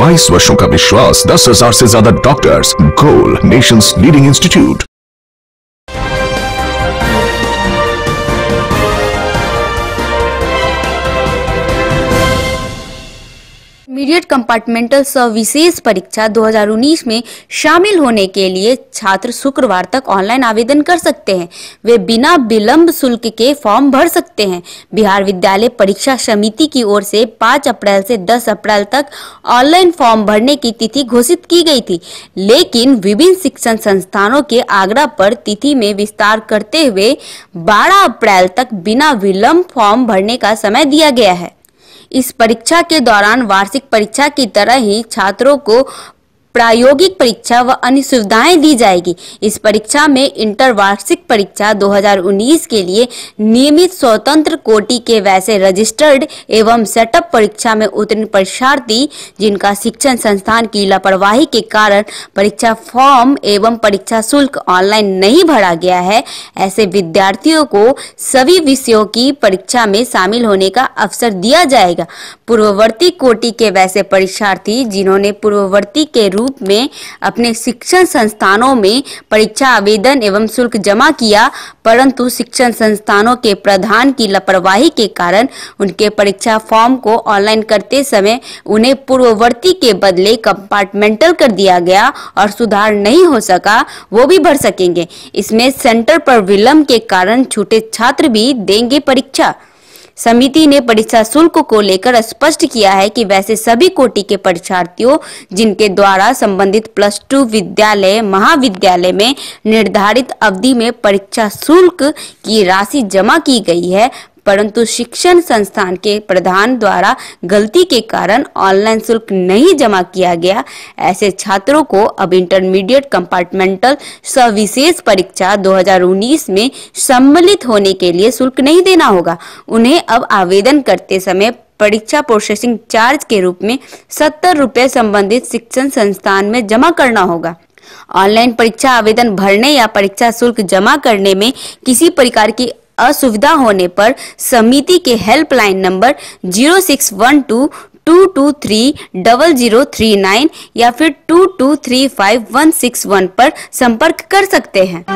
22 वर्षों का विश्वास दस हजार ऐसी ज्यादा doctors goal nation leading institute intermediate compartmental services परीक्षा 2019 में शामिल होने के लिए छात्र शुक्रवार तक ऑनलाइन आवेदन कर सकते हैं वे बिना विलंब शुल्क के फॉर्म भर सकते हैं बिहार विद्यालय परीक्षा समिति की ओर से 5 अप्रैल से 10 अप्रैल तक ऑनलाइन फॉर्म भरने की तिथि घोषित की गई थी लेकिन विभिन्न शिक्षण संस्थानों के आग्रह पर तिथि में विस्तार करते हुए बारह अप्रैल तक बिना विलम्ब फॉर्म भरने का समय दिया गया है इस परीक्षा के दौरान वार्षिक परीक्षा की तरह ही छात्रों को प्रायोगिक परीक्षा व अन्य सुविधाएं दी जाएगी इस परीक्षा में इंटर वार्षिक परीक्षा 2019 के लिए नियमित स्वतंत्र कोटि के वैसे रजिस्टर्ड एवं सेटअप परीक्षा में उत्तीर्ण परीक्षार्थी जिनका शिक्षण संस्थान की लापरवाही के कारण परीक्षा फॉर्म एवं परीक्षा शुल्क ऑनलाइन नहीं भरा गया है ऐसे विद्यार्थियों को सभी विषयों की परीक्षा में शामिल होने का अवसर दिया जाएगा पूर्ववर्ती कोटि के वैसे परीक्षार्थी जिन्होंने पूर्ववर्ती के रूप में अपने शिक्षण संस्थानों में परीक्षा आवेदन एवं शुल्क जमा किया परंतु शिक्षण संस्थानों के प्रधान की लापरवाही के कारण उनके परीक्षा फॉर्म को ऑनलाइन करते समय उन्हें पूर्ववर्ती के बदले कंपार्टमेंटल कर दिया गया और सुधार नहीं हो सका वो भी भर सकेंगे इसमें सेंटर पर विलम्ब के कारण छूटे छात्र भी देंगे परीक्षा समिति ने परीक्षा शुल्क को लेकर स्पष्ट किया है कि वैसे सभी कोटि के परीक्षार्थियों जिनके द्वारा संबंधित प्लस टू विद्यालय महाविद्यालय में निर्धारित अवधि में परीक्षा शुल्क की राशि जमा की गई है परंतु शिक्षण संस्थान के प्रधान द्वारा गलती के कारण ऑनलाइन शुल्क नहीं जमा किया गया ऐसे छात्रों को अब इंटरमीडिएट कंपार्टमेंटल सविशेष परीक्षा 2019 में सम्मिलित होने के लिए शुल्क नहीं देना होगा उन्हें अब आवेदन करते समय परीक्षा प्रोसेसिंग चार्ज के रूप में सत्तर रूपए संबंधित शिक्षण संस्थान में जमा करना होगा ऑनलाइन परीक्षा आवेदन भरने या परीक्षा शुल्क जमा करने में किसी प्रकार की असुविधा होने पर समिति के helpline number zero six one two two two three double zero three nine या फिर two two three five one six one पर संपर्क कर सकते हैं